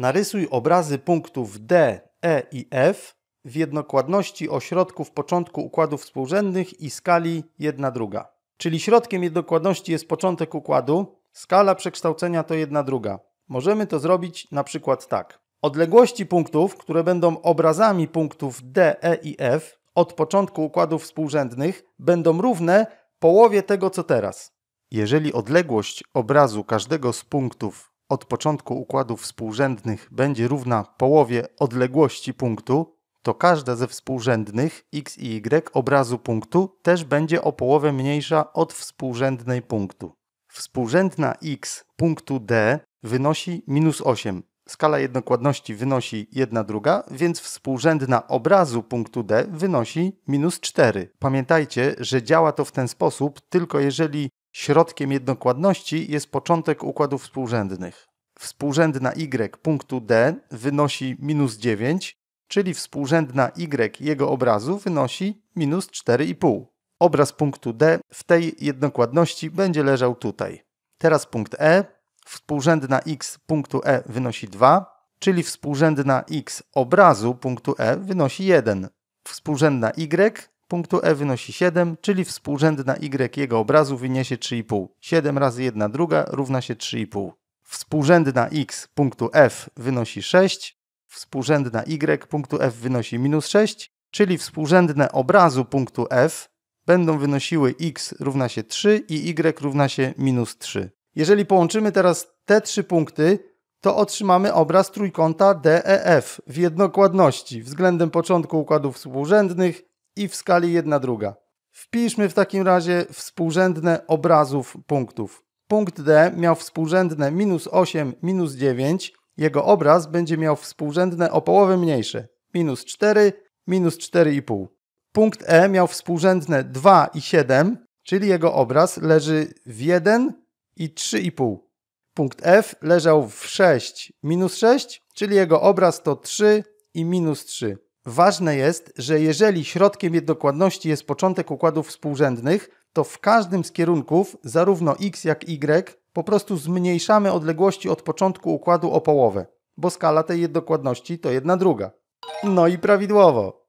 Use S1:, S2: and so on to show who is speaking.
S1: Narysuj obrazy punktów D, E i F w jednokładności ośrodków początku układów współrzędnych i skali 1 druga. Czyli środkiem jednokładności jest początek układu, skala przekształcenia to 1 druga. Możemy to zrobić na przykład tak. Odległości punktów, które będą obrazami punktów D, E i F od początku układów współrzędnych będą równe połowie tego co teraz. Jeżeli odległość obrazu każdego z punktów od początku układów współrzędnych będzie równa połowie odległości punktu, to każda ze współrzędnych x i y obrazu punktu też będzie o połowę mniejsza od współrzędnej punktu. Współrzędna x punktu d wynosi minus 8. Skala jednokładności wynosi 1 druga, więc współrzędna obrazu punktu d wynosi minus 4. Pamiętajcie, że działa to w ten sposób tylko jeżeli Środkiem jednokładności jest początek układów współrzędnych. Współrzędna y punktu D wynosi minus 9, czyli współrzędna y jego obrazu wynosi minus 4,5. Obraz punktu D w tej jednokładności będzie leżał tutaj. Teraz punkt E. Współrzędna x punktu E wynosi 2, czyli współrzędna x obrazu punktu E wynosi 1. Współrzędna y punktu E wynosi 7, czyli współrzędna Y jego obrazu wyniesie 3,5. 7 razy 1 druga równa się 3,5. Współrzędna X punktu F wynosi 6, współrzędna Y punktu F wynosi minus 6, czyli współrzędne obrazu punktu F będą wynosiły x równa się 3 i y równa się minus 3. Jeżeli połączymy teraz te trzy punkty, to otrzymamy obraz trójkąta DEF w jednokładności względem początku układów współrzędnych i w skali 1 druga. Wpiszmy w takim razie współrzędne obrazów punktów. Punkt D miał współrzędne minus 8, minus 9. Jego obraz będzie miał współrzędne o połowę mniejsze. Minus 4, minus 4,5. Punkt E miał współrzędne 2 i 7, czyli jego obraz leży w 1 i 3,5. Punkt F leżał w 6, minus 6, czyli jego obraz to 3 i minus 3. Ważne jest, że jeżeli środkiem jednokładności jest początek układów współrzędnych, to w każdym z kierunków, zarówno x jak y, po prostu zmniejszamy odległości od początku układu o połowę, bo skala tej jednokładności to jedna druga. No i prawidłowo.